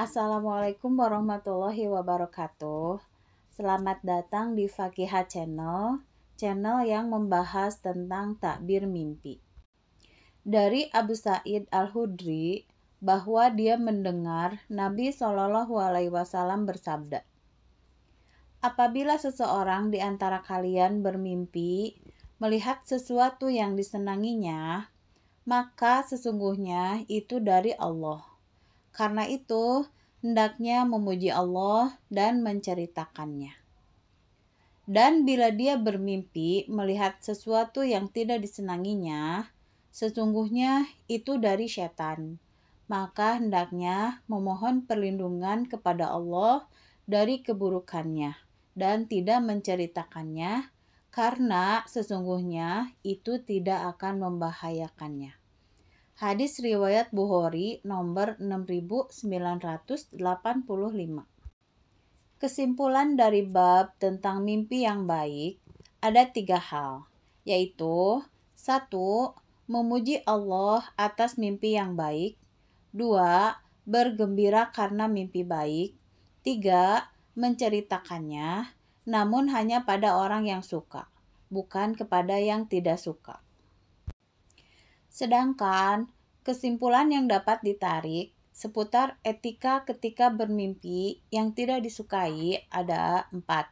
Assalamualaikum warahmatullahi wabarakatuh. Selamat datang di Fakihah Channel, channel yang membahas tentang takbir mimpi. Dari Abu Said Al-Hudri bahwa dia mendengar Nabi Shallallahu alaihi wasallam bersabda, "Apabila seseorang di antara kalian bermimpi melihat sesuatu yang disenanginya, maka sesungguhnya itu dari Allah." Karena itu, hendaknya memuji Allah dan menceritakannya. Dan bila dia bermimpi melihat sesuatu yang tidak disenanginya, sesungguhnya itu dari setan. Maka hendaknya memohon perlindungan kepada Allah dari keburukannya dan tidak menceritakannya, karena sesungguhnya itu tidak akan membahayakannya. Hadis riwayat Bukhari nomor 6985. Kesimpulan dari bab tentang mimpi yang baik ada tiga hal, yaitu satu, memuji Allah atas mimpi yang baik, dua, bergembira karena mimpi baik, tiga, menceritakannya, namun hanya pada orang yang suka, bukan kepada yang tidak suka. Sedangkan kesimpulan yang dapat ditarik seputar etika ketika bermimpi yang tidak disukai ada empat,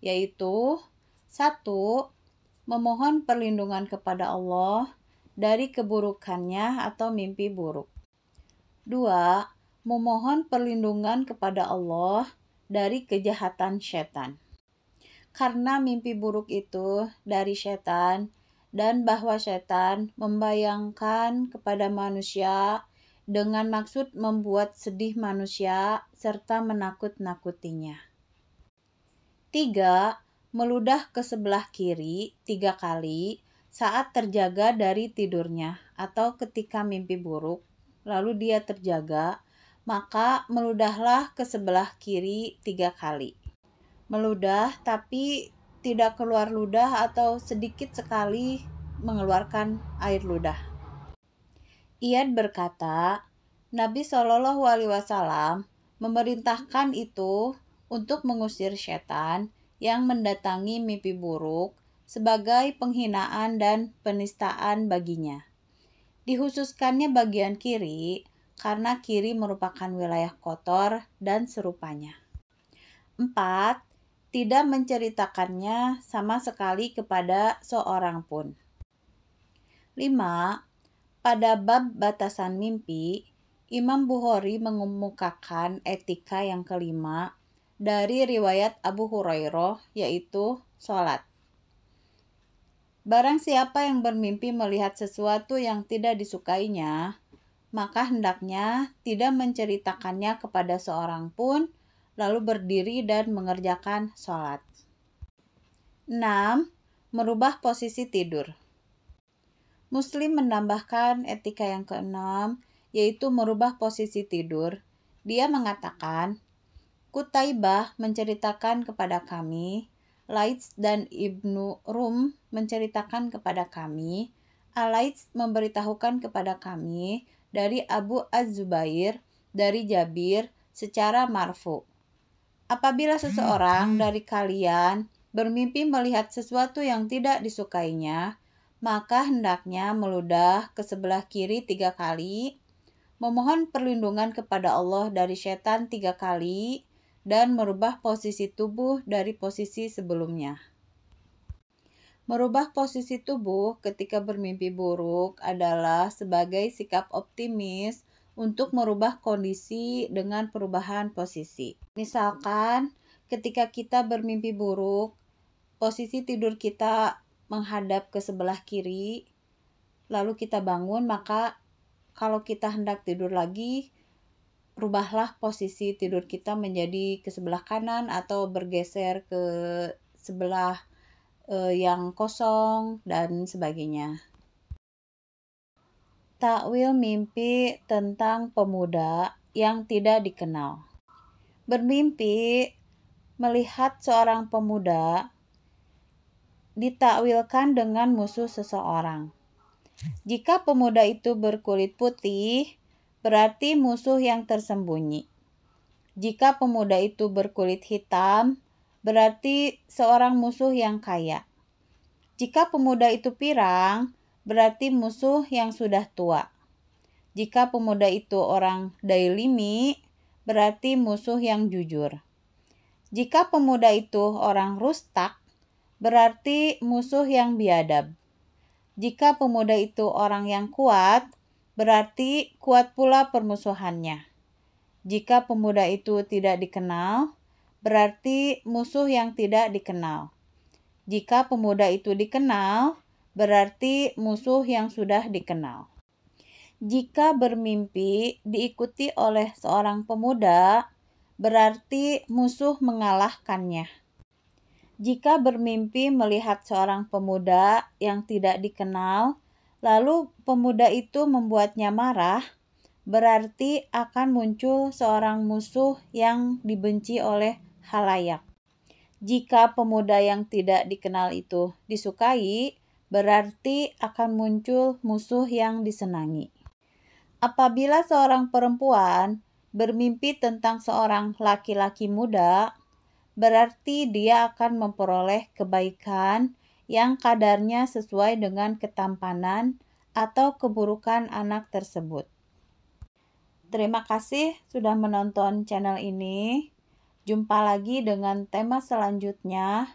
yaitu satu, memohon perlindungan kepada Allah dari keburukannya atau mimpi buruk. Dua, memohon perlindungan kepada Allah dari kejahatan setan. Karena mimpi buruk itu dari setan, dan bahwa setan membayangkan kepada manusia dengan maksud membuat sedih manusia serta menakut-nakutinya. 3. Meludah ke sebelah kiri tiga kali saat terjaga dari tidurnya atau ketika mimpi buruk, lalu dia terjaga, maka meludahlah ke sebelah kiri tiga kali. Meludah tapi tidak keluar ludah atau sedikit sekali mengeluarkan air ludah. Ia berkata, Nabi Shallallahu Alaihi Wasallam memerintahkan itu untuk mengusir setan yang mendatangi mimpi buruk sebagai penghinaan dan penistaan baginya. Dihususkannya bagian kiri karena kiri merupakan wilayah kotor dan serupanya. Empat, Tidak menceritakannya sama sekali kepada seorang pun. 5. Pada bab batasan mimpi, Imam Bukhari mengemukakan etika yang kelima dari riwayat Abu Hurairah yaitu sholat. Barang siapa yang bermimpi melihat sesuatu yang tidak disukainya, maka hendaknya tidak menceritakannya kepada seorang pun, lalu berdiri dan mengerjakan sholat. 6. Merubah posisi tidur. Muslim menambahkan etika yang keenam, yaitu merubah posisi tidur. Dia mengatakan, Kutaibah menceritakan kepada kami, Laits dan Ibnu Rum menceritakan kepada kami, Alaits memberitahukan kepada kami dari Abu Az-Zubair, dari Jabir, secara marfu. Apabila seseorang hmm. dari kalian bermimpi melihat sesuatu yang tidak disukainya, maka hendaknya meludah ke sebelah kiri tiga kali, memohon perlindungan kepada Allah dari setan tiga kali, dan merubah posisi tubuh dari posisi sebelumnya. Merubah posisi tubuh ketika bermimpi buruk adalah sebagai sikap optimis untuk merubah kondisi dengan perubahan posisi. Misalkan, ketika kita bermimpi buruk, posisi tidur kita menghadap ke sebelah kiri, lalu kita bangun, maka kalau kita hendak tidur lagi, rubahlah posisi tidur kita menjadi ke sebelah kanan atau bergeser ke sebelah eh, yang kosong dan sebagainya. Takwil mimpi tentang pemuda yang tidak dikenal. Bermimpi melihat seorang pemuda ditakwilkan dengan musuh seseorang. Jika pemuda itu berkulit putih, berarti musuh yang tersembunyi. Jika pemuda itu berkulit hitam, berarti seorang musuh yang kaya. Jika pemuda itu pirang, berarti musuh yang sudah tua. Jika pemuda itu orang dailimi, berarti musuh yang jujur. Jika pemuda itu orang rustak, berarti musuh yang biadab. Jika pemuda itu orang yang kuat, berarti kuat pula permusuhannya. Jika pemuda itu tidak dikenal, berarti musuh yang tidak dikenal. Jika pemuda itu dikenal, berarti musuh yang sudah dikenal. Jika bermimpi diikuti oleh seorang pemuda, berarti musuh mengalahkannya. Jika bermimpi melihat seorang pemuda yang tidak dikenal, lalu pemuda itu membuatnya marah, berarti akan muncul seorang musuh yang dibenci oleh halayak. Jika pemuda yang tidak dikenal itu disukai, berarti akan muncul musuh yang disenangi. Apabila seorang perempuan bermimpi tentang seorang laki-laki muda, berarti dia akan memperoleh kebaikan yang kadarnya sesuai dengan ketampanan atau keburukan anak tersebut. Terima kasih sudah menonton channel ini. Jumpa lagi dengan tema selanjutnya.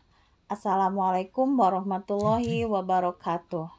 Assalamualaikum warahmatullahi wabarakatuh.